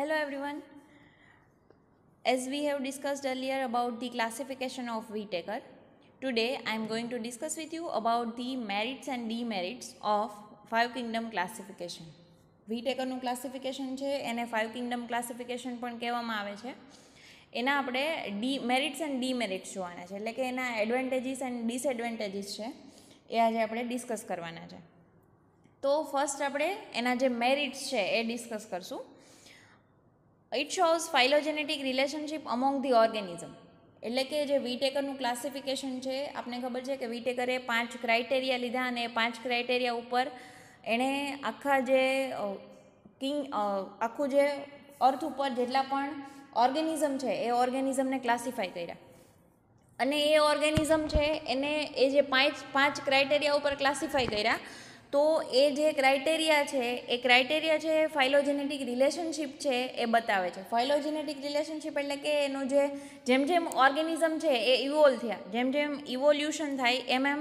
Hello everyone. As we have discussed earlier about the classification of Whitaker, today I am going to discuss with you about the merits and demerits of five kingdom classification. Whitakerનું classification છે એને five kingdom classification પણ કહેવામાં આવે છે એના આપણે D merits and ડીમેરિટ્સ જોવાના છે એટલે કે એના એડવાન્ટેજીસ એન્ડ ડિસએડવાન્ટેજીસ છે એ આજે આપણે ડિસ્કસ કરવાના છે તો ફર્સ્ટ આપણે એના જે મેરિટ્સ છે એ ડિસ્કસ કરશું it shows phylogenetic relationship among the organism એટલે કે જે વીટેકરનું ક્લાસિફિકેશન છે આપને ખબર છે કે વીટેકરે પાંચ ક્રાઇટેરિયા લીધા અને પાંચ ક્રાઇટેરિયા ઉપર એણે આખા જે કિંગ આખું જે અર્થ ઉપર જેટલા પણ ઓર્ગેનિઝમ છે એ ઓર્ગેનિઝમને ક્લાસિફાય કર્યા અને એ ઓર્ગેનિઝમ છે એને એ જે પાંચ પાંચ ક્રાઇટેરિયા ઉપર ક્લાસિફાય કર્યા તો એ જે ક્રાઇટેરિયા છે એ ક્રાઇટેરિયા છે ફાઇલોજેનેટિક રિલેશનશિપ છે એ બતાવે છે ફાઇલોજેનેટિક રિલેશનશિપ એટલે કે એનું જે જેમ જેમ ઓર્ગેનિઝમ છે એ ઇવોલ્વ થયા જેમ જેમ ઇવોલ્યુશન થાય એમ એમ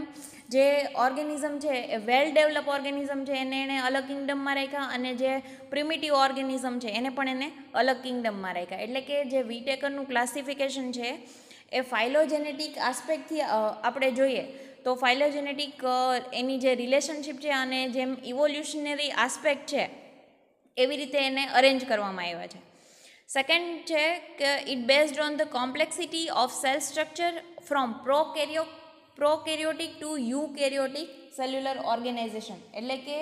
જે ઓર્ગેનિઝમ છે એ વેલ ડેવલપ ઓર્ગેનિઝમ છે એને એણે અલગ કિંગડમમાં રાખ્યા અને જે પ્રિમિટિવ ઓર્ગેનિઝમ છે એને પણ એને અલગ કિંગડમમાં રાખ્યા એટલે કે જે વીટેકરનું ક્લાસિફિકેશન છે એ ફાઇલોજેનેટિક આસ્પેક્ટથી આપણે જોઈએ તો ફાઇલોજેનેટિક એની જે રિલેશનશિપ છે અને જેમ ઇવોલ્યુશનરી આસ્પેક્ટ છે એવી રીતે એને અરેન્જ કરવામાં આવ્યા છે સેકન્ડ છે કે it based on the complexity of cell structure from prokaryo prokaryotic to eukaryotic cellular organisation એટલે કે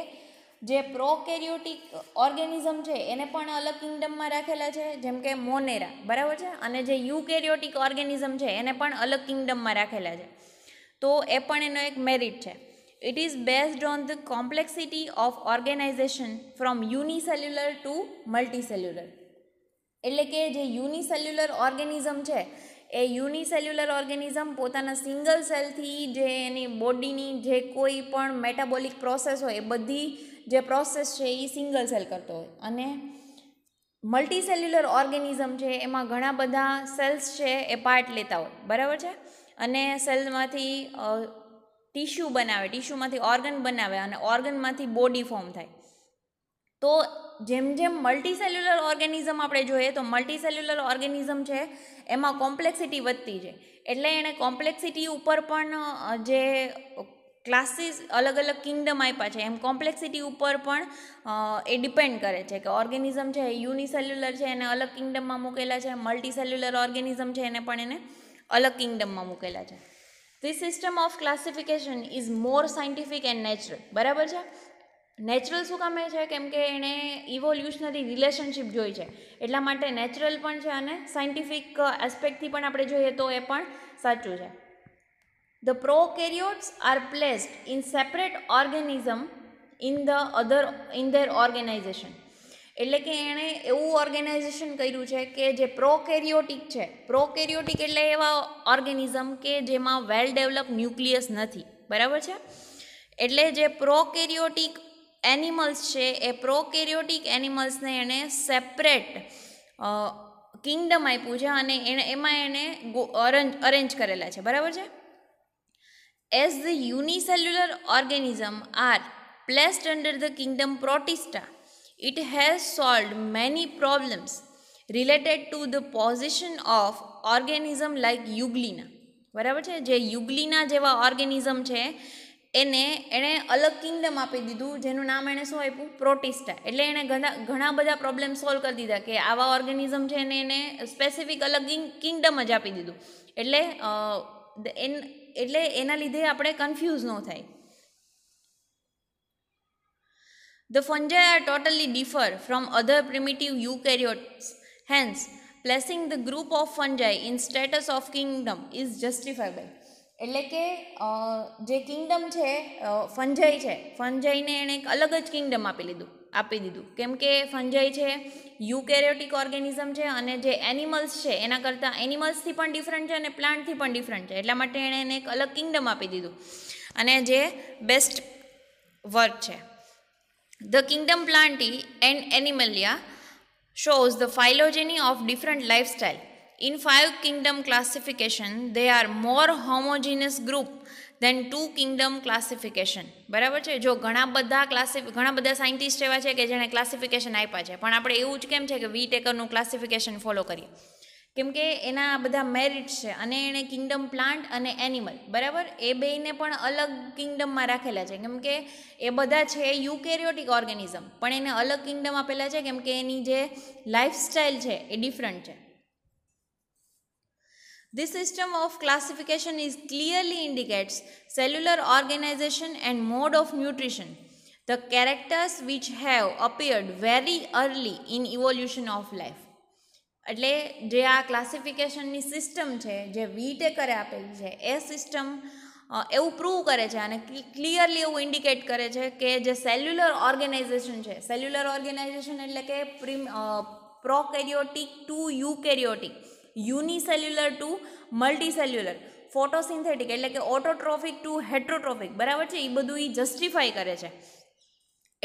જે પ્રો કેરિયોટિક ઓર્ગેનિઝમ છે એને પણ અલગ કિંગડમમાં રાખેલા છે જેમ કે મોનેરા બરાબર છે અને જે યુ કેરિયોટિક ઓર્ગેનિઝમ છે એને પણ અલગ કિંગડમમાં રાખેલા છે તો એ પણ એનો એક મેરિટ છે it is based on the complexity of organization from unicellular to multicellular એટલે કે જે યુનિસેલ્યુલર ઓર્ગેનિઝમ છે એ યુનિસેલ્યુલર ઓર્ગેનિઝમ પોતાના સિંગલ સેલથી જે એની બોડીની જે કોઈ પણ મેટાબોલિક પ્રોસેસ હોય એ બધી જે પ્રોસેસ છે એ સિંગલ સેલ કરતો હોય અને મલ્ટીસેલ્યુલર ઓર્ગેનિઝમ છે એમાં ઘણા બધા સેલ્સ છે એ પાર્ટ લેતા હોય બરાબર છે અને સેલમાંથી ટીશ્યુ બનાવે ટીશ્યુમાંથી ઓર્ગન બનાવે અને ઓર્ગનમાંથી બોડી ફોર્મ થાય તો જેમ જેમ મલ્ટીસેલ્યુલર ઓર્ગેનિઝમ આપણે જોઈએ તો મલ્ટીસેલ્યુલર ઓર્ગેનિઝમ છે એમાં કોમ્પ્લેક્સિટી વધતી છે એટલે એણે કોમ્પ્લેક્સિટી ઉપર પણ જે ક્લાસીસ અલગ અલગ કિંગડમ આપ્યા છે એમ કોમ્પ્લેક્સિટી ઉપર પણ એ ડિપેન્ડ કરે છે કે ઓર્ગેનિઝમ છે યુનિસેલ્યુલર છે એને અલગ કિંગડમમાં મૂકેલા છે મલ્ટીસેલ્યુલર ઓર્ગેનિઝમ છે એને પણ એને અલગ કિંગડમમાં મૂકેલા છે the system of classification is more scientific and natural બરાબર છે નેચરલ શું કામે છે કેમ કે એણે ઇવોલ્યુશનરી રિલેશનશીપ જોઈ છે એટલા માટે નેચરલ પણ છે અને સાયન્ટિફિક એસ્પેક્ટથી પણ આપણે જોઈએ તો એ પણ સાચું છે the pro prokaryotes are placed in separate organism in the other in their organization એટલે કે એણે એવું ઓર્ગેનાઇઝેશન કર્યું છે કે જે પ્રોકેરિયોટિક છે પ્રોકેરિયોટિક એટલે એવા ઓર્ગેનિઝમ કે જેમાં વેલ ડેવલપ ન્યુક્લિયસ નથી બરાબર છે એટલે જે પ્રોકેરિયોટિક એનિમલ્સ છે એ પ્રોકેરિયોટિક એનિમલ્સને એણે સેપરેટ કિંગડમ આપ્યું છે અને એણે એમાં એણે અરેન્જ અરેન્જ કરેલા છે બરાબર છે as the unicellular organism are placed under the kingdom protista It has solved many problems related to the position of organism like euglena બરાબર છે જે યુગલીના જેવા ઓર્ગેનિઝમ છે એને એણે અલગ કિંગડમ આપી દીધું જેનું નામ એણે શું આપ્યું પ્રોટિસ્ટા એટલે એણે ઘણા ઘણા બધા પ્રોબ્લેમ સોલ્વ કરી દીધા કે આવા ઓર્ગેનિઝમ છે એને એને સ્પેસિફિક અલગ કિંગડમ જ આપી દીધું એટલે એટલે એના લીધે આપણે કન્ફ્યુઝ ન થાય The fungi are totally differ from other primitive eukaryotes. Hence, placing the group of fungi in status of kingdom is justifiable. એટલે કે જે કિંગડમ છે ફંજાઈ છે ફંજાઈને એણે એક અલગ જ કિંગડમ આપી લીધું આપી દીધું કેમ કે ફંજાઈ છે યુકેરિયોટિક ઓર્ગેનિઝમ છે અને જે એનિમલ્સ છે એના કરતાં એનિમલ્સથી પણ ડિફરન્ટ છે અને પ્લાન્ટથી પણ ડિફરન્ટ છે એટલા માટે એણે એને એક અલગ કિંગડમ આપી દીધું અને જે બેસ્ટ વર્ક છે The kingdom Plantae and Animalia shows the phylogeny of different lifestyle. In five kingdom classification, they are more homogeneous group then two kingdom classification બરાબર છે જો ઘણા બધા ક્લાસિફ ઘણા બધા સાયન્ટિસ્ટ એવા છે કે જેણે ક્લાસિફિકેશન આપ્યા છે પણ આપણે એવું જ કેમ છે કે વી ટેકરનું ક્લાસિફિકેશન ફોલો કરીએ કેમ કે એના આ બધા મેરિટ છે અને એણે કિંગડમ પ્લાન્ટ અને એનિમલ બરાબર એ બેયને પણ અલગ કિંગડમમાં રાખેલા છે કેમ કે એ બધા છે યુકેરિયોટિક ઓર્ગેનિઝમ પણ એને અલગ કિંગડમ આપેલા છે કેમ કે એની જે લાઈફસ્ટાઈલ છે એ ડિફરન્ટ છે This system of classification is clearly indicates cellular organization and mode of nutrition. The characters which have appeared very early in evolution of life. એટલે જે આ ક્લાસિફિકેશનની સિસ્ટમ છે જે વીટેકરે આપેલી છે એ સિસ્ટમ એવું પ્રૂવ કરે છે અને ક્લિયરલી એવું ઇન્ડિકેટ કરે છે કે જે સેલ્યુલર ઓર્ગેનાઇઝેશન છે સેલ્યુલર ઓર્ગેનાઇઝેશન એટલે કે prim prokaryotic to eukaryotic unicellular to multicellular photosynthetic એટલે કે ઓટોટ્રોફિક ટુ હેટ્રોટ્રોફિક બરાબર છે એ બધું એ જસ્ટિફાય કરે છે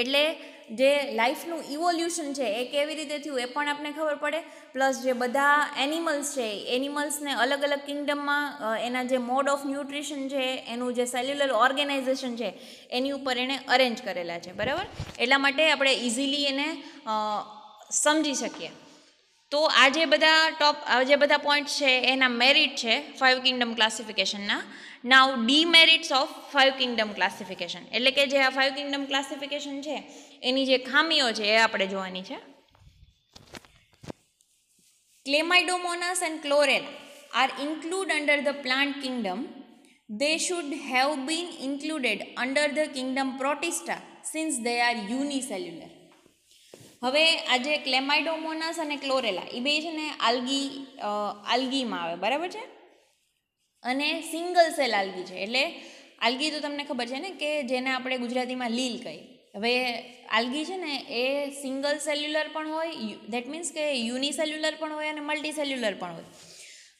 એટલે જે લાઈફનું ઇવોલ્યુશન છે એ કેવી રીતે થયું એ પણ આપણને ખબર પડે પ્લસ જે બધા એનિમલ્સ છે એનિમલ્સને અલગ અલગ કિંગડમમાં એના જે મોડ ઓફ ન્યુટ્રિશન છે એનું જે સેલ્યુલર ઓર્ગેનાઇઝેશન છે એની ઉપર એણે અરેન્જ કરેલા છે બરાબર એટલા માટે આપણે ઇઝીલી એને સમજી શકીએ તો આ જે બધા ટોપ આ જે બધા પોઈન્ટ છે એના મેરિટ છે ફાઇવ કિંગડમ ક્લાસિફિકેશનના now demerits of five kingdom classification એટલે કે જે આ ફાઇવ કિંગડમ ક્લાસિફિકેશન છે એની જે ખામીઓ છે એ આપણે જોવાની છે Chlamydomonas and chlorella are included under the plant kingdom. They should have been included under the kingdom protista since they are unicellular. હવે આજે જે ક્લેમાઇડોમોનાસ અને ક્લોરેલા એ બે છે ને આલ્ગી આલ્ગીમાં આવે બરાબર છે અને સિંગલ સેલ આલ્ગી છે એટલે આલ્ગી તો તમને ખબર છે ને કે જેને આપણે ગુજરાતીમાં લીલ કહી હવે આલ્ગી છે ને એ સિંગલ સેલ્યુલર પણ હોય ધેટ મીન્સ કે યુનિસેલ્યુલર પણ હોય અને મલ્ટીસેલ્યુલર પણ હોય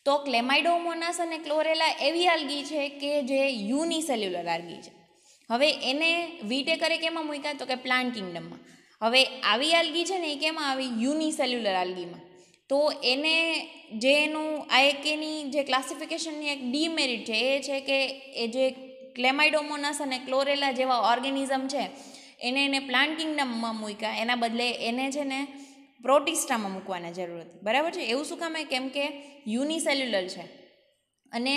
તો ક્લેમાઇડોમોનાસ અને ક્લોરેલા એવી આલ્ગી છે કે જે યુનિસેલ્યુલર આલ્ગી છે હવે એને વીટે કરે કેમાં મૂક્યા તો કે પ્લાન્ટ કિંગડમમાં હવે આવી આલ્ગી છે ને એ કેમાં આવી યુનિસેલ્યુલર આલ્ગીમાં તો એને જે એનું આ એક એની જે ક્લાસિફિકેશનની એક ડીમેરિટ છે એ છે કે એ જે ક્લેમાઇડોમોનાસ અને ક્લોરેલા જેવા ઓર્ગેનિઝમ છે એને એને પ્લાન્ટ કિંગડમમાં મૂક્યા એના બદલે એને છે ને પ્રોટિસ્ટામાં મૂકવાની જરૂર હતી બરાબર છે એવું શું કામ કેમ કે યુનિસેલ્યુલર છે અને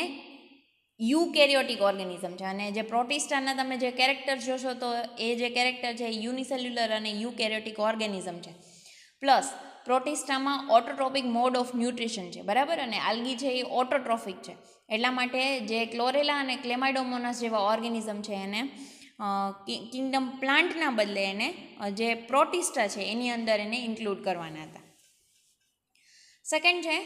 યુકેરિયોટિક ઓર્ગેનિઝમ છે અને જે પ્રોટિસ્ટાના તમે જે કેરેક્ટર જોશો તો એ જે કેરેક્ટર છે યુનિસેલ્યુલર અને યુકેરિયોટિક ઓર્ગેનિઝમ છે પ્લસ પ્રોટિસ્ટામાં ઓટોટ્રોપિક મોડ ઓફ ન્યુટ્રિશન છે બરાબર અને આલ્ગી છે એ ઓટોટ્રોફિક છે એટલા માટે જે ક્લોરેલા અને ક્લેમાઇડોમોનાસ જેવા ઓર્ગેનિઝમ છે એને કિંગડમ પ્લાન્ટના બદલે એને જે પ્રોટિસ્ટા છે એની અંદર એને ઇન્ક્લુડ કરવાના હતા સેકન્ડ છે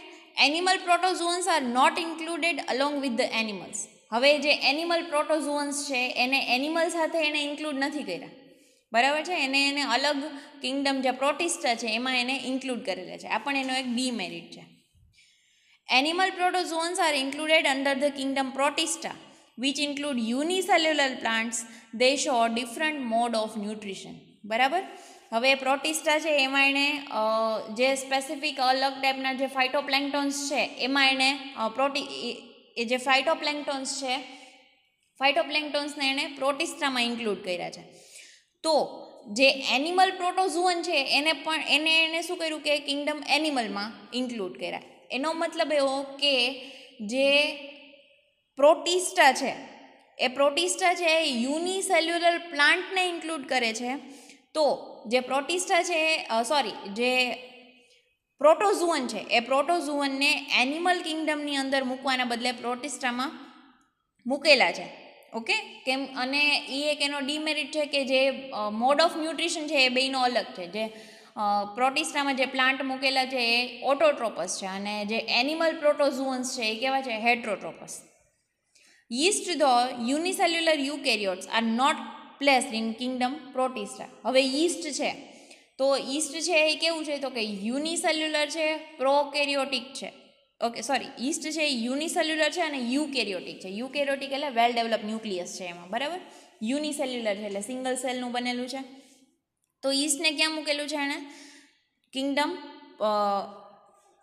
animal protozoans are not included along with the animals હવે જે એનિમલ પ્રોટોઝોન્સ છે એને એનિમલ સાથે એને ઇન્ક્લુડ નથી કર્યા બરાબર છે એને એને અલગ કિંગડમ જે પ્રોટિસ્ટા છે એમાં એને ઇન્ક્લુડ કરેલા છે આ પણ એનો એક ડીમેરિટ છે animal protozoans are included under the kingdom protista which include unicellular plants they show different mode of nutrition બરાબર હવે પ્રોટિસ્ટા છે એમાં એણે જે સ્પેસિફિક અલગ ટાઈપના જે ફાઇટોપ્લેન્ટોન્સ છે એમાં એણે પ્રોટી એ જે ફાઇટોપ્લેન્ટોન્સ છે ફાઇટોપ્લેન્ટોન્સને એણે પ્રોટિસ્ટામાં ઇન્ક્લુડ કર્યા છે તો જે એનિમલ પ્રોટોઝુઅન છે એને પણ એને એણે શું કર્યું કે કિંગડમ એનિમલમાં ઇન્ક્લુડ કર્યા એનો મતલબ એવો કે જે પ્રોટિસ્ટા છે એ પ્રોટિસ્ટા છે એ યુનિસેલ્યુલર પ્લાન્ટને ઇન્ક્લુડ કરે છે તો જે પ્રોટિસ્ટા છે સોરી જે પ્રોટોઝુઅન છે એ પ્રોટોઝુઅનને એનિમલ કિંગડમની અંદર મૂકવાના બદલે પ્રોટિસ્ટામાં મૂકેલા છે ઓકે કેમ અને એ એક એનો ડીમેરિટ છે કે જે મોડ ઓફ ન્યુટ્રિશન છે એ બેનો અલગ છે જે પ્રોટિસ્ટામાં જે પ્લાન્ટ મૂકેલા છે એ ઓટોટ્રોપસ છે અને જે એનિમલ પ્રોટોઝુઅન્સ છે એ કેવા છે heterotrophs yeast though unicellular eukaryotes are not place in kingdom protista હવે ઈસ્ટ છે તો ઈસ્ટ છે એ કેવું છે તો કે યુનિસેલ્યુલર છે પ્રોકેરિયોટિક છે ઓકે સોરી ઈસ્ટ છે એ યુનિસેલ્યુલર છે અને યુકેરિયોટિક છે યુકેરિયોટિક એટલે વેલ ડેવલપ ન્યુક્લિયસ છે એમાં બરાબર યુનિસેલ્યુલર છે એટલે સિંગલ સેલનું બનેલું છે તો ઈસ્ટને ક્યાં મૂકેલું છે એણે કિંગડમ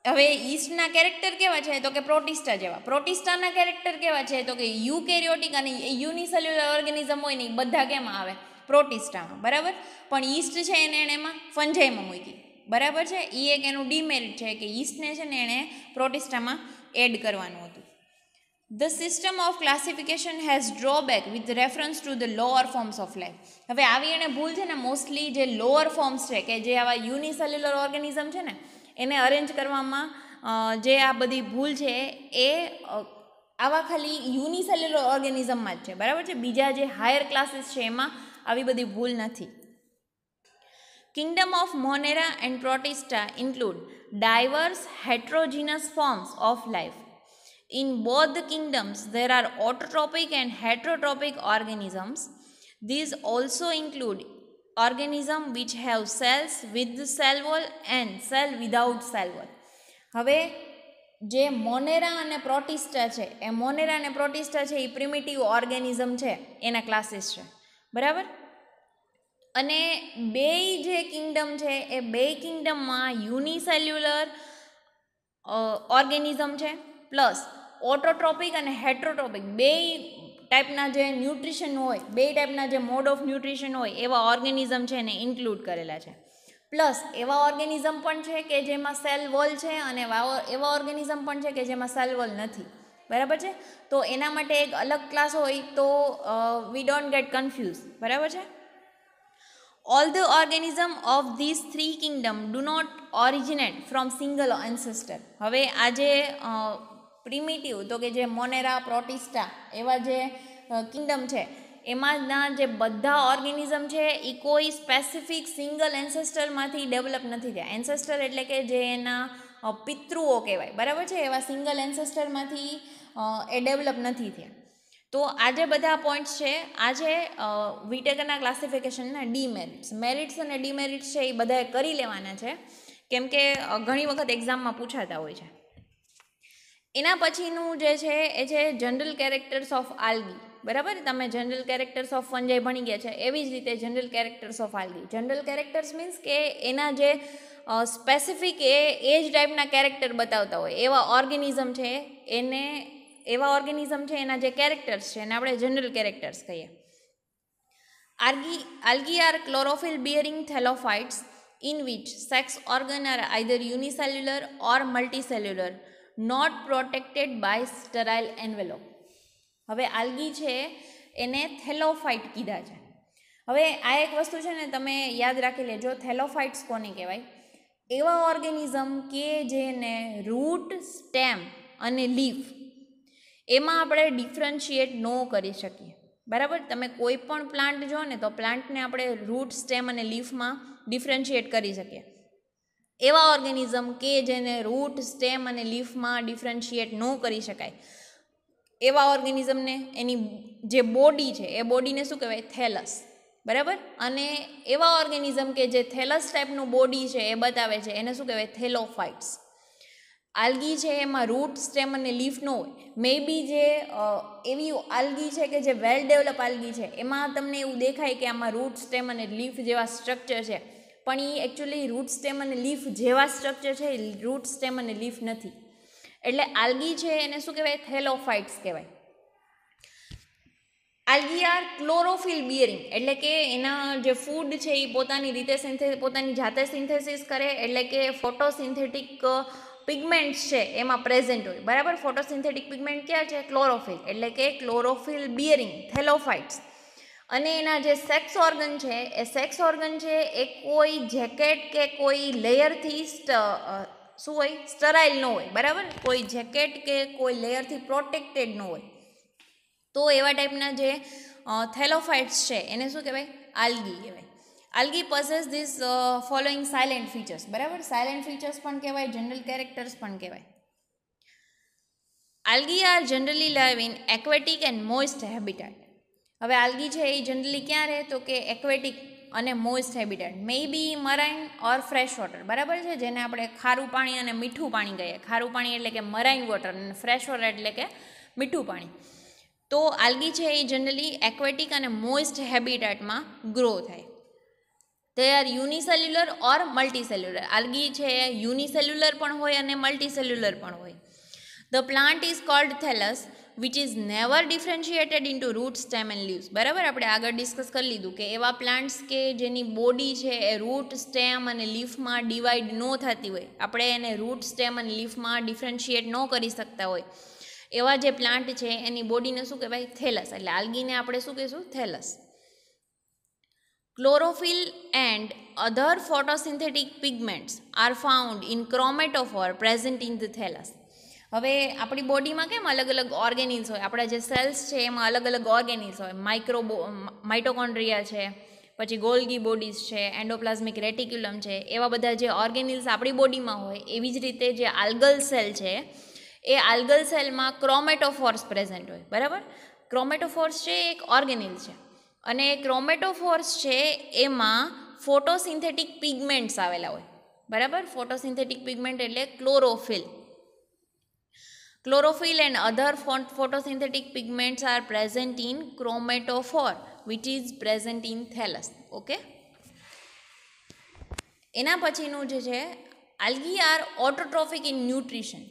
હવે ઈસ્ટના કેરેક્ટર કેવા છે તો કે પ્રોટિસ્ટા જેવા પ્રોટિસ્ટાના કેરેક્ટર કેવા છે તો કે યુકેરિયોટિક અને યુનિસેલ્યુલર ઓર્ગેનિઝમ હોય ને એ બધા કેમાં આવે પ્રોટિસ્ટામાં બરાબર પણ ઈસ્ટ છે એને એણે એમાં ફંજાઈમાં મૂકી બરાબર છે એ એક એનું ડીમેરિટ છે કે ઈસ્ટને છે ને એણે પ્રોટિસ્ટામાં એડ કરવાનું હતું the system of classification has drawback with reference to the lower forms of life હવે આવી એણે ભૂલ છે ને મોસ્ટલી જે લોઅર ફોર્મ્સ છે કે જે આવા યુનિસેલ્યુલર ઓર્ગેનિઝમ છે ને એને અરેન્જ કરવામાં જે આ બધી ભૂલ છે એ આવા ખાલી યુનિસેલ્યુલર ઓર્ગેનિઝમમાં જ છે બરાબર છે બીજા જે હાયર ક્લાસીસ છે એમાં આવી બધી ભૂલ નથી Kingdom of Monera and Protista include diverse heterogeneous forms of life. In both the kingdoms, there are autotrophic and heterotrophic organisms. These also include organism which have cells with cell wall and cell without cell wall હવે જે મોનેરા અને Protista છે એ મોનેરા અને Protista છે એ primitive organism છે એના classes છે બરાબર અને બે જે કિંગડમ છે એ બે કિંગડમમાં યુનિસેલ્યુલર ઓર્ગેનિઝમ છે પ્લસ ઓટોટ્રોપિક અને હેટ્રોટ્રોપિક બે ટાઈપના જે ન્યુટ્રિશન હોય બે ટાઈપના જે મોડ ઓફ ન્યુટ્રિશન હોય એવા ઓર્ગેનિઝમ છે એને ઇન્ક્લુડ કરેલા છે પ્લસ એવા ઓર્ગેનિઝમ પણ છે કે જેમાં સેલ વોલ છે અને એવા ઓર્ગેનિઝમ પણ છે કે જેમાં સેલ વોલ નથી બરાબર છે તો એના માટે એક અલગ ક્લાસ હોય તો વી ડોન્ટ ગેટ કન્ફ્યુઝ બરાબર છે all the organism of this three kingdom do not originate from single ancestor હવે આજે પ્રિમિટિવ તો કે જે મોનેરા પ્રોટિસ્ટા એવા જે કિંગડમ છે એમાંના જે બધા ઓર્ગેનિઝમ છે એ કોઈ સ્પેસિફિક સિંગલ એન્સેસ્ટરમાંથી ડેવલપ નથી થયા એન્સેસ્ટર એટલે કે જે એના પિતૃઓ કહેવાય બરાબર છે એવા સિંગલ એન્સેસ્ટરમાંથી એ ડેવલપ નથી થયા તો આજે બધા પોઈન્ટ્સ છે આજે વિટેકરના ક્લાસિફિકેશનના ડીમેરિટ્સ મેરિટ્સ અને ડીમેરિટ્સ છે એ બધાએ કરી લેવાના છે કેમ કે ઘણી વખત એક્ઝામમાં પૂછાતા હોય છે એના પછીનું જે છે એ છે જનરલ કેરેક્ટર્સ ઓફ આલ્ગી બરાબર તમે જનરલ કેરેક્ટર્સ ઓફ ફંજાઈ ભણી ગયા છે એવી જ રીતે general characters of algae general characters means કે એના જે સ્પેસિફિક એ એજ ટાઈપના કેરેક્ટર બતાવતા હોય એવા ઓર્ગેનિઝમ છે એને એવા ઓર્ગેનિઝમ છે એના જે કેરેક્ટર્સ છે એને આપણે જનરલ કેરેક્ટર્સ કહીએ algae algae are chlorophyll bearing thallophytes in which sex organ are either unicellular or multicellular not protected by sterile envelope હવે આલ્ગી છે એને થેલોફાઇટ કીધા છે હવે આ એક વસ્તુ છે ને તમે યાદ રાખી લેજો થેલોફાઇટ્સ કોને કહેવાય એવા ઓર્ગેનિઝમ કે જેને રૂટ સ્ટેમ અને લીફ એમાં આપણે ડિફરન્શિએટ ન કરી શકીએ બરાબર તમે કોઈ પણ પ્લાન્ટ જો ને તો પ્લાન્ટને આપણે રૂટ સ્ટેમ અને લીફમાં ડિફરન્શિએટ કરી શકીએ એવા ઓર્ગેનિઝમ કે જેને રૂટ સ્ટેમ અને લીફમાં ડિફરન્શિએટ ન કરી શકાય એવા ઓર્ગેનિઝમને એની જે બોડી છે એ બોડીને શું કહેવાય થેલસ બરાબર અને એવા ઓર્ગેનિઝમ કે જે થેલસ ટાઈપનું બોડી છે એ બતાવે છે એને શું કહેવાય થેલોફાઇટ્સ આલ્ગી છે એમાં રૂટ સ્ટેમ અને લીફ ન હોય મે બી જે એવી આલ્ગી છે કે જે વેલ ડેવલપ આલ્ગી છે એમાં તમને એવું દેખાય કે આમાં રૂટ સ્ટેમ અને લીફ જેવા સ્ટ્રક્ચર છે પણ એ એકચ્યુઅલી રૂટ સ્ટેમ અને લીફ જેવા સ્ટ્રક્ચર છે એ રૂટ સ્ટેમ અને લીફ નથી એટલે આલ્ગી છે એને શું કહેવાય થેલોફાઇટ્સ કહેવાય આલ્ગી આર ક્લોરોફિલ બિયરિંગ એટલે કે એના જે ફૂડ છે એ પોતાની રીતે સિન્થે પોતાની જાતે સિન્થેસિસ કરે એટલે કે ફોટોસિન્થેટિક પિગમેન્ટ્સ છે એમાં પ્રેઝન્ટ હોય બરાબર ફોટોસિન્થેટિક પિગમેન્ટ ક્યાં છે ક્લોરોફિલ એટલે કે ક્લોરોફિલ બિયરિંગ થેલોફાઇટ્સ અને એના જે સેક્સ ઓર્ગન છે એ સેક્સ ઓર્ગન છે એ કોઈ જેકેટ કે કોઈ લેયરથી શું હોય સ્ટરાઇલ ન હોય બરાબર કોઈ જેકેટ કે કોઈ લેયરથી પ્રોટેક્ટેડ ન હોય તો એવા ટાઈપના જે થેલોફાઇટ્સ છે એને શું કહેવાય આલ્ગી કહેવાય algae possess this following salient features બરાબર સાયલેન્ટ ફીચર્સ પણ કહેવાય જનરલ કેરેક્ટર્સ પણ કહેવાય algae are generally live in aquatic and moist habitat હવે આલ્ગી છે એ જનરલી ક્યાં રહે તો કે એક્વેટિક અને moist habitat may be marine or fresh water બરાબર છે જેને આપણે ખારું પાણી અને મીઠું પાણી કહીએ ખારું પાણી એટલે કે મરાઇન વોટર અને ફ્રેશ વોટર એટલે કે મીઠું પાણી તો આલ્ગી છે એ જનરલી એક્વેટિક અને મોઇસ્ટ હેબિટેટમાં ગ્રો થાય તે આર યુનિસેલ્યુલર ઓર મલ્ટીસેલ્યુલર આલ્ગી છે એ યુનિસેલ્યુલર પણ હોય અને મલ્ટીસેલ્યુલર પણ હોય the plant is called thallus which is never differentiated into root stem and leaves બરાબર આપણે આગળ ડિસ્કસ કરી લીધું કે એવા પ્લાન્ટ્સ કે જેની બોડી છે એ રૂટ સ્ટેમ અને લીફમાં ડિવાઈડ ન થતી હોય આપણે એને રૂટ સ્ટેમ અને લીફમાં ડિફરન્શિએટ ન કરી શકતા હોય એવા જે પ્લાન્ટ છે એની બોડીને શું કહેવાય થેલસ એટલે આલ્ગીને આપણે શું કહીશું thallus chlorophyll and other photosynthetic pigments are found in chromatophore present in the thallus હવે આપણી બોડીમાં કેમ અલગ અલગ ઓર્ગેનિઝ હોય આપણા જે સેલ્સ છે એમાં અલગ અલગ ઓર્ગેનિઝ હોય માઇક્રો માઇટોકોન્ડ્રિયા છે પછી ગોલ્ગી બોડીઝ છે એન્ડોપ્લાઝમિક રેટિક્યુલમ છે એવા બધા જે ઓર્ગેનિઝ આપણી બોડીમાં હોય એવી જ રીતે જે આલ્ગલ સેલ છે એ આલ્ગલ સેલમાં ક્રોમેટોફોર્સ પ્રેઝન્ટ હોય બરાબર ક્રોમેટોફોર્સ છે એક ઓર્ગેનિઝ છે અને ક્રોમેટોફોર્સ છે એમાં ફોટોસિન્થેટિક પિગમેન્ટ્સ આવેલા હોય બરાબર ફોટોસિન્થેટિક પિગમેન્ટ એટલે chlorophyll Chlorophyll and other photosynthetic pigments are present in chromatophore which is present in thallus. Okay. એના પછીનું જે છે algae are autotrophic in nutrition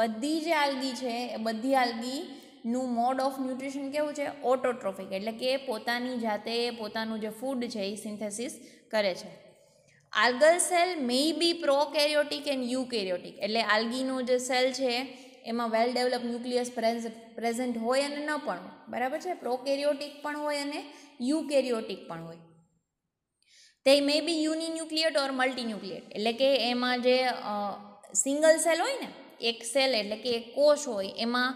બધી જે આલ્ગી છે એ બધી આલ્ગીનું મોડ ઓફ ન્યુટ્રિશન કેવું છે ઓટોટ્રોફિક એટલે કે પોતાની જાતે પોતાનું જે ફૂડ છે એ સિન્થેસિસ કરે છે algal cell may be prokaryotic and eukaryotic એટલે આલ્ગીનું જે સેલ છે એમાં વેલ ડેવલપ ન્યુક્લિયસ પ્રેઝન્ટ હોય અને ન પણ બરાબર છે પ્રોકેરિયોટિક પણ હોય અને યુકેરિયોટિક પણ હોય તે મે બી યુનિન્યુક્લિયટ ઓર મલ્ટીન્યુક્લિયટ એટલે કે એમાં જે સિંગલ સેલ હોય ને એક સેલ એટલે કે એક કોષ હોય એમાં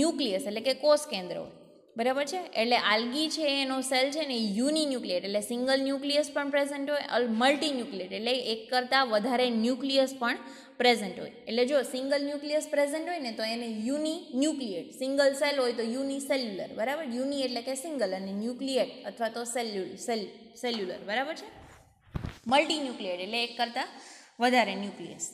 ન્યુક્લિયસ એટલે કે કોષ કેન્દ્ર હોય બરાબર છે એટલે આલ્ગી છે એનો સેલ છે ને યુની ન્યુક્લિયેટ એટલે સિંગલ ન્યુક્લિયસ પણ પ્રેઝન્ટ હોય મલ્ટી ન્યુક્લિયેટ એટલે એક કરતાં વધારે ન્યુક્લિયસ પણ પ્રેઝન્ટ હોય એટલે જો સિંગલ ન્યુક્લિયસ પ્રેઝન્ટ હોય ને તો એને યુની ન્યુક્લિયેટ સિંગલ સેલ હોય તો યુની સેલ્યુલર બરાબર યુની એટલે કે સિંગલ અને ન્યુક્લિયેટ અથવા તો સેલ્યુ સેલ સેલ્યુલર બરાબર છે મલ્ટી ન્યુક્લિયેટ એટલે એક કરતાં વધારે nucleus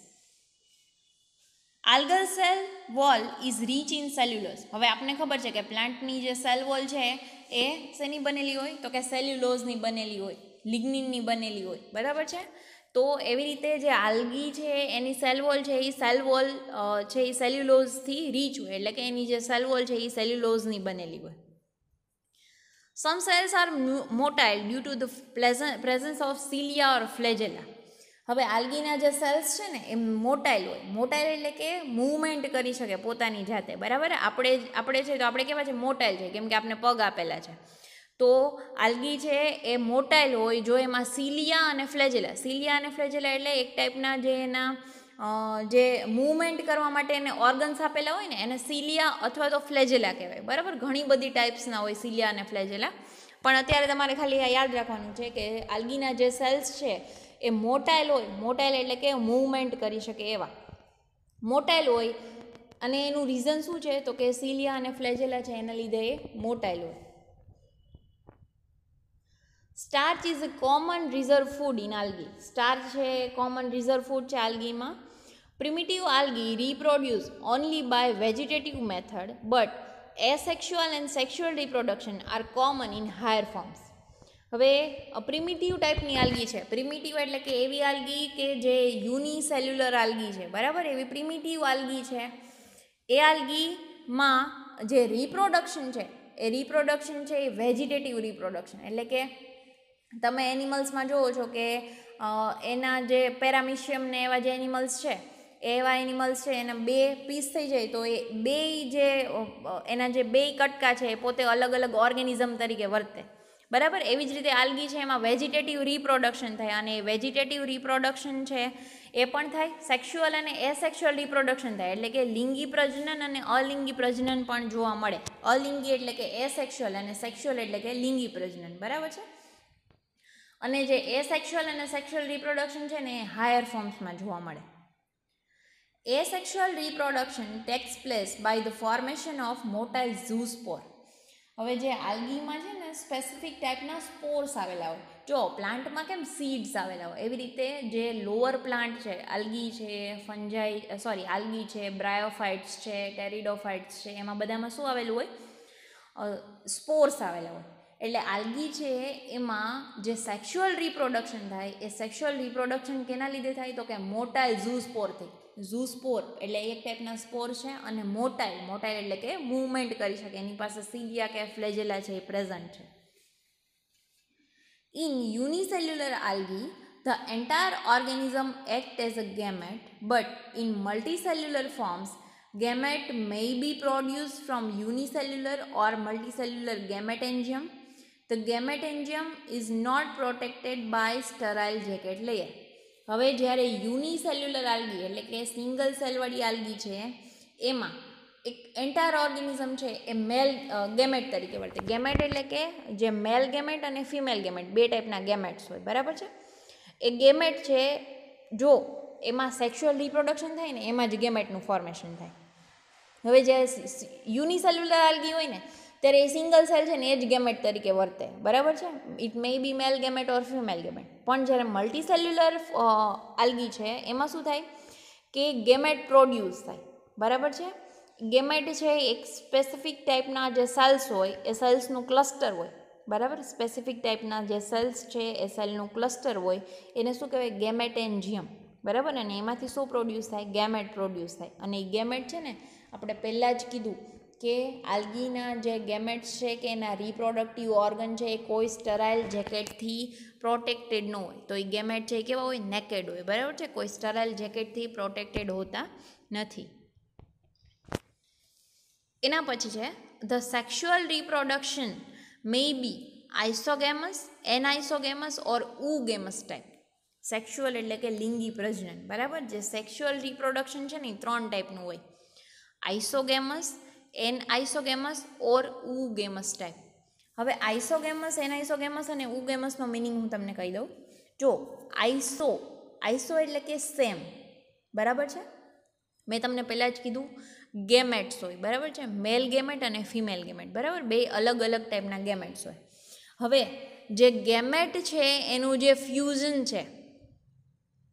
algal cell wall is rich in cellulose હવે આપણને ખબર છે કે પ્લાન્ટની જે સેલ વોલ છે એ શેની બનેલી હોય તો કે સેલ્યુલોઝની બનેલી હોય લિગ્નિનની બનેલી હોય બરાબર છે તો એવી રીતે જે આલ્ગી છે એની સેલ વોલ છે એ સેલ વોલ છે એ સેલ્યુલોઝથી રીચ હોય એટલે કે એની જે સેલ વોલ છે એ સેલ્યુલોઝની બનેલી હોય some cells are motile due to the presence of cilia or flagella હવે આલ્ગીના જે સેલ્સ છે ને એ મોટાઈલ હોય મોટાઈલ એટલે કે મૂવમેન્ટ કરી શકે પોતાની જાતે બરાબર આપણે આપણે છે તો આપણે કેવા છે મોટાઇલ છે કેમ કે આપણે પગ આપેલા છે તો આલ્ગી છે એ મોટાઇલ હોય જો એમાં સિલિયા અને ફ્લેજેલા સિલિયા અને ફ્લેજેલા એટલે એક ટાઈપના જે એના જે મૂવમેન્ટ કરવા માટે એને ઓર્ગન્સ આપેલા હોય ને એને સિલિયા અથવા તો ફ્લેજેલા કહેવાય બરાબર ઘણી બધી ટાઈપ્સના હોય સિલિયા અને ફ્લેજેલા પણ અત્યારે તમારે ખાલી યાદ રાખવાનું છે કે આલ્ગીના જે સેલ્સ છે એ મોટાઈલ હોય મોટાઈલ એટલે કે મૂવમેન્ટ કરી શકે એવા મોટાઇલ હોય અને એનું રીઝન શું છે તો કે સિલિયા અને ફ્લેજેલા છે એના લીધે એ મોટાઈલ હોય starch is a common reserve food in algae starch છે કોમન રિઝર્વ ફૂડ છે આલ્ગીમાં primitive algae reproduce only by vegetative method but asexual and sexual reproduction are common in higher forms હવે પ્રિમિટિવ ટાઈપની algae છે primitive એટલે કે એવી આલગી કે જે યુનિસેલ્યુલર આલગી છે બરાબર એવી પ્રિમિટિવ આલગી છે એ આલગીમાં જે રિપ્રોડક્શન છે એ રિપ્રોડક્શન છે એ વેજીટેટિવ રિપ્રોડક્શન એટલે કે તમે એનિમલ્સમાં જુઓ છો કે એના જે પેરામિશિયમ ને એવા જે એનિમલ્સ છે એવા એનિમલ્સ છે એના બે પીસ થઈ જાય તો એ બે જે એના જે બે કટકા છે એ પોતે અલગ અલગ ઓર્ગેનિઝમ તરીકે વર્તે બરાબર એવી જ રીતે આલ્ગી છે એમાં વેજીટેટિવ રિપ્રોડક્શન થાય અને વેજીટેટિવ રિપ્રોડક્શન છે એ પણ થાય સેક્સ્યુઅલ અને એસેક્સ્યુઅલ રિપ્રોડક્શન થાય એટલે કે લિંગી પ્રજનન અને અલિંગી પ્રજનન પણ જોવા મળે અલિંગી એટલે કે એસેક્સ્યુઅલ અને સેક્સ્યુઅલ એટલે કે લિંગી પ્રજનન બરાબર છે અને જે એસેક્સ્યુઅલ અને સેક્સ્યુઅલ રિપ્રોડક્શન છે ને એ હાયર ફોર્મ્સમાં જોવા મળે asexual reproduction takes place by the formation of મોટા ઝૂસ્પોર હવે જે આલ્ગીમાં છે ને સ્પેસિફિક ટાઈપના સ્પોર્સ આવેલા હોય જો પ્લાન્ટમાં કેમ સીડ્સ આવેલા હોય એવી રીતે જે લોઅર પ્લાન્ટ છે આલ્ગી છે ફંજાઈ સોરી આલ્ગી છે બ્રાયોફાઇટ્સ છે ટેરિડોફાઇટ્સ છે એમાં બધામાં શું આવેલું હોય સ્પોર્સ આવેલા હોય એટલે આલ્ગી છે એમાં જે સેક્સ્યુઅલ રિપ્રોડક્શન થાય એ સેક્સ્યુઅલ રિપ્રોડક્શન કેના લીધે થાય તો કે મોટા ઝૂ સ્પોરથી ઝૂ સ્પોર એટલે એક ટાઈપના સ્પોર છે અને મોટાઇલ મોટાઇલ એટલે કે મૂવમેન્ટ કરી શકે એની પાસે સિલિયા કે ફ્લેજેલા છે એ પ્રેઝન્ટ છે in unicellular algae The entire organism acts as a gamete, but in multicellular forms, gamete may be produced from unicellular or multicellular gametengium. The gametengium is not protected by sterile jacket layer. હવે જ્યારે યુનિસેલ્યુલર algae એટલે કે single સેલવાળી algae છે એમાં એક entire organism છે એ મેલ gamete તરીકે વર્તે ગેમેટ એટલે કે જે મેલ ગેમેટ અને ફિમેલ ગેમેટ બે ટાઈપના ગેમેટ્સ હોય બરાબર છે એ ગેમેટ છે જો એમાં સેક્સ્યુઅલ રિપ્રોડક્શન થાય ને એમાં જ ગેમેટનું ફોર્મેશન થાય હવે જે યુનિસેલ્યુલર આલ્ગી હોય ને ત્યારે એ સિંગલ સેલ છે ને એ જ ગેમેટ તરીકે વર્તે બરાબર છે it may be male gamete or female gamete પણ જ્યારે મલ્ટીસેલ્યુલર આલ્ગી છે એમાં શું થાય કે ગેમેટ પ્રોડ્યુસ થાય બરાબર છે ગેમેટ છે એક સ્પેસિફિક ટાઈપના જે સેલ્સ હોય એ સેલ્સનું ક્લસ્ટર હોય બરાબર સ્પેસિફિક ટાઈપના જે સેલ્સ છે એ સેલનું ક્લસ્ટર હોય એને શું કહેવાય ગેમેટ એન્જિયમ બરાબર અને એમાંથી શું પ્રોડ્યુસ થાય ગેમેટ પ્રોડ્યુસ થાય અને એ ગેમેટ છે ને આપણે પહેલાં જ કીધું કે આલ્ગીના જે ગેમેટ્સ છે કે એના રિપ્રોડક્ટિવ ઓર્ગન છે એ કોઈ સ્ટરાઇલ જેકેટથી પ્રોટેક્ટેડ ન હોય તો એ ગેમેટ છે એ કેવા હોય નેકેડ હોય બરાબર છે કોઈ સ્ટરાઇલ જેકેટથી પ્રોટેક્ટેડ હોતા નથી એના પછી છે the sexual reproduction may be isogamous anisogamous or oogamous type sexual એટલે કે લિંગી પ્રજનન બરાબર જે સેક્સ્યુઅલ રિપ્રોડક્શન છે ને એ ત્રણ ટાઈપનું હોય આઇસોગેમસ anisogamous or oogamous type હવે આઇસોગેમસ એન આઇસોગેમસ અને ઉગેમસનો મિનિંગ હું તમને કહી દઉં જો આઈસો આઈસો એટલે કે સેમ બરાબર છે મેં તમને પહેલાં જ કીધું ગેમેટ્સ હોય બરાબર છે મેલ ગેમેટ અને ફિમેલ ગેમેટ બરાબર બે અલગ અલગ ટાઈપના ગેમેટ્સ હોય હવે જે ગેમેટ છે એનું જે ફ્યુઝન છે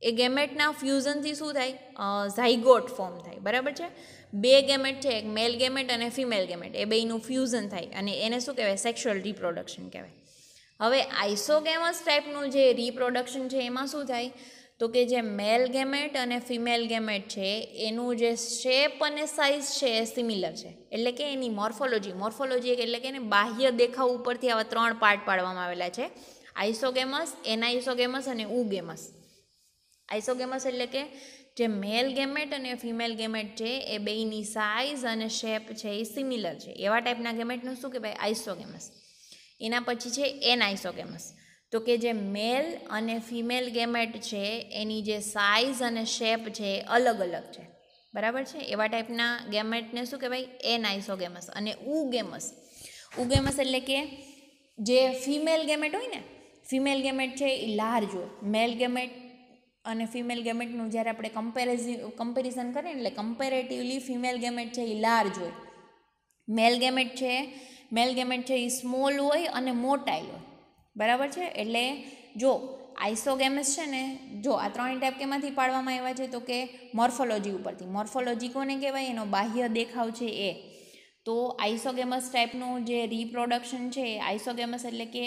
એ ગેમેટના ફ્યુઝનથી શું થાય ઝાયગોટ ફોર્મ થાય બરાબર છે બે ગેમેટ છે એક મેલ ગેમેટ અને ફિમેલ ગેમેટ એ બેનું ફ્યુઝન થાય અને એને શું કહેવાય સેક્સ્યુઅલ રિપ્રોડક્શન કહેવાય હવે આઈસોગેમસ ટાઈપનું જે રિપ્રોડક્શન છે એમાં શું થાય તો કે જે મેલ ગેમેટ અને ફિમેલ ગેમેટ છે એનું જે શેપ અને સાઇઝ છે એ સિમિલર છે એટલે કે એની મોર્ફોલોજી મોર્ફોલોજી એટલે કે એને બાહ્ય દેખાવ ઉપરથી આવા ત્રણ પાર્ટ પાડવામાં આવેલા છે આઈસોગેમસ એનાઇસોગેમસ અને ઉગેમસ આઈસોગેમસ એટલે કે જે મેલ ગેમેટ અને ફિમેલ ગેમેટ છે એ બેયની સાઇઝ અને શેપ છે એ સિમિલર છે એવા ટાઈપના ગેમેટનું શું કે ભાઈ આઈસોગેમસ એના પછી છે એન આઈસોગેમસ તો કે જે મેલ અને ફિમેલ ગેમેટ છે એની જે સાઇઝ અને શેપ છે એ અલગ અલગ છે બરાબર છે એવા ટાઈપના ગેમેટને શું કહેવાય એન આઈસોગેમસ અને ઉ ગેમસ ઉ ગેમસ એટલે કે જે ફિમેલ ગેમેટ હોય ને ફિમેલ ગેમેટ છે એ લાર્જ હોય મેલ ગેમેટ અને ફિમેલ ગેમેટનું જ્યારે આપણે કમ્પેરિઝન કમ્પેરિઝન કરીએ એટલે કમ્પેરેટિવલી ફિમેલ ગેમેટ છે એ લાર્જ હોય મેલ ગેમેટ છે મેલ ગેમેટ છે એ સ્મોલ હોય અને મોટાઈલ હોય બરાબર છે એટલે જો આઈસો આઈસોગેમસ છે ને જો આ ત્રણ ટાઈપ કેમાંથી પાડવામાં આવ્યા છે તો કે મોર્ફોલોજી ઉપરથી મોર્ફોલોજી કોને કહેવાય એનો બાહ્ય દેખાવ છે એ તો આઇસોગેમસ ટાઈપનું જે રિપ્રોડક્શન છે આઇસોગેમસ એટલે કે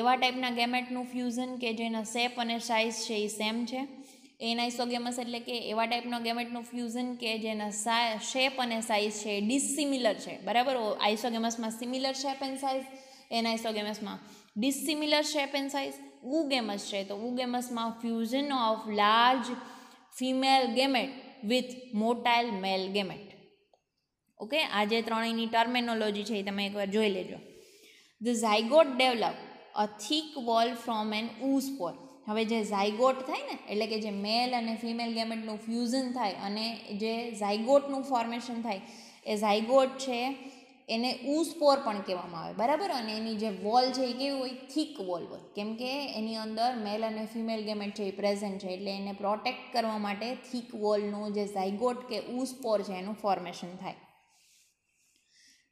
એવા ટાઈપના ગેમેટનું ફ્યુઝન કે જેના શેપ અને સાઇઝ છે એ સેમ છે એનાઇસોગેમસ એટલે કે એવા ટાઈપનો ગેમેટનું ફ્યુઝન કે જેના સા શેપ અને સાઇઝ છે એ ડિસિમિલર છે બરાબર આઇસોગેમસમાં સિમિલર શેપ એન્ડ સાઇઝ એનાઇસોગેમસમાં dissimilar shape and size oogamous છે તો ઉગેમસમાં fusion of large female gamete with motile male gamete okay આ જે ત્રણેયની ટર્મેનોલોજી છે એ તમે એકવાર જોઈ લેજો the zygote develop a thick wall from an ઉઝ હવે જે ઝાયગોટ થાય ને એટલે કે જે મેલ અને ફિમેલ ગેમેટનું ફ્યુઝન થાય અને જે ઝાયગોટનું ફોર્મેશન થાય એ ઝાયગોટ છે એને ઉસપોર પણ કહેવામાં આવે બરાબર અને એની જે વોલ છે એ કેવી હોય થીક વોલ હોય કેમ કે એની અંદર મેલ અને ફિમેલ ગેમેન્ટ છે એ પ્રેઝન્ટ છે એટલે એને પ્રોટેક્ટ કરવા માટે થીક વોલનું જે ઝાયગોટ કે ઉસપોર છે એનું ફોર્મેશન થાય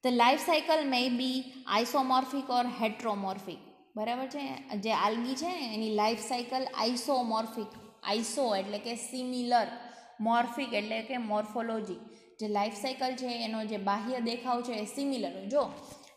The life cycle may be isomorphic or heteromorphic બરાબર છે જે આલ્ગી છે એની લાઈફ સાયકલ આઇસોમોર્ફિક આઈસો એટલે કે સિમિલર મોર્ફિક એટલે કે મોર્ફોલોજી જે લાઈફ સાયકલ છે એનો જે બાહ્ય દેખાવ છે એ સિમિલર જો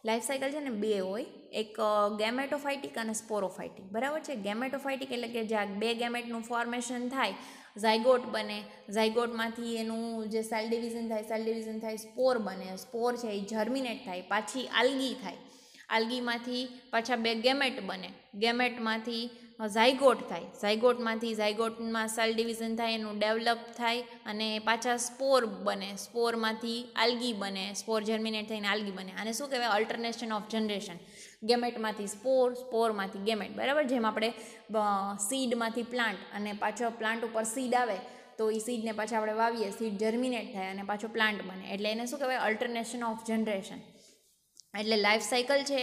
લાઈફ સાયકલ છે ને બે હોય એક ગેમેટોફાઇટિક અને સ્પોરોફાઇટિક બરાબર છે ગેમેટોફાઇટિક એટલે કે જ્યાં બે ગેમેટનું ફોર્મેશન થાય ઝાયગોટ બને ઝાયગોટમાંથી એનું જે સેલ ડિવિઝન થાય સેલ ડિવિઝન થાય સ્પોર બને સ્પોર છે એ જર્મિનેટ થાય પાછી આલ્ગી થાય આલ્ગીમાંથી પાછા બે ગેમેટ બને ગેમેટમાંથી ઝાયગોટ થાય ઝાયગોટમાંથી ઝાયગોટમાં સેલ ડિવિઝન થાય એનું ડેવલપ થાય અને પાછા સ્પોર બને સ્પોરમાંથી આલ્ગી બને સ્પોર જર્મિનેટ થઈને આલ્ગી બને આને શું કહેવાય અલ્ટરનેશન ઓફ જનરેશન ગેમેટમાંથી સ્પોર સ્પોરમાંથી ગેમેટ બરાબર જેમ આપણે સીડમાંથી પ્લાન્ટ અને પાછો પ્લાન્ટ ઉપર સીડ આવે તો એ સીડને પાછા આપણે વાવીએ સીડ જર્મિનેટ થાય અને પાછો પ્લાન્ટ બને એટલે એને શું કહેવાય અલ્ટરનેશન ઓફ જનરેશન એટલે લાઈફ સાયકલ છે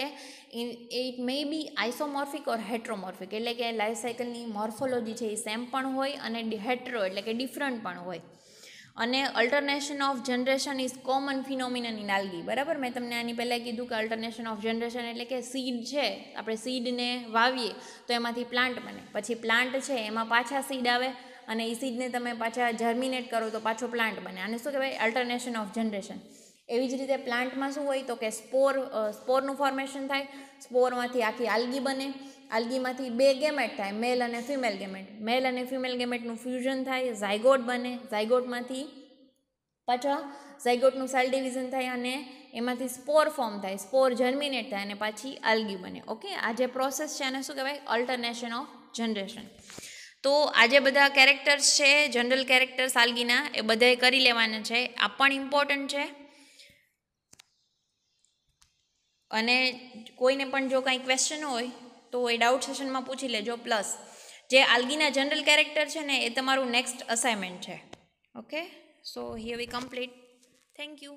in it may be isomorphic or heteromorphic એટલે કે લાઈફ સાયકલની મોર્ફોલોજી છે એ સેમ પણ હોય અને હેટ્રો એટલે કે ડિફરન્ટ પણ હોય અને alternation of generation is common phenomenon in algae બરાબર મેં તમને આની પહેલાં કીધું કે અલ્ટરનેશન ઓફ જનરેશન એટલે કે સીડ છે આપણે સીડને વાવીએ તો એમાંથી પ્લાન્ટ બને પછી પ્લાન્ટ છે એમાં પાછા સીડ આવે અને એ સીડને તમે પાછા જર્મિનેટ કરો તો પાછો પ્લાન્ટ બને આને શું કહેવાય અલ્ટરનેશન ઓફ જનરેશન એવી જ રીતે પ્લાન્ટમાં શું હોય તો કે સ્પોર સ્પોરનું ફોર્મેશન થાય સ્પોરમાંથી આખી આલ્ગી બને આલ્ગીમાંથી બે ગેમેટ થાય મેલ અને ફિમેલ ગેમેટ મેલ અને ફિમેલ ગેમેટનું ફ્યુઝન થાય ઝાયગોટ બને ઝાયગોટમાંથી પાછા ઝાયગોટનું સેલ ડિવિઝન થાય અને એમાંથી સ્પોર ફોર્મ થાય સ્પોર જર્મિનેટ થાય અને પાછી આલ્ગી બને ઓકે આ જે પ્રોસેસ છે એને શું કહેવાય અલ્ટરનેશન ઓફ જનરેશન તો આજે બધા કેરેક્ટર્સ છે જનરલ કેરેક્ટર્સ આલ્ગીના એ બધાએ કરી લેવાના છે આ પણ ઇમ્પોર્ટન્ટ છે અને કોઈને પણ જો કાંઈ ક્વેશ્ચન હોય તો એ ડાઉટ સેશનમાં પૂછી લેજો પ્લસ જે આલ્ગીના જનરલ કેરેક્ટર છે ને એ તમારું નેક્સ્ટ અસાઇનમેન્ટ છે okay so here we complete thank you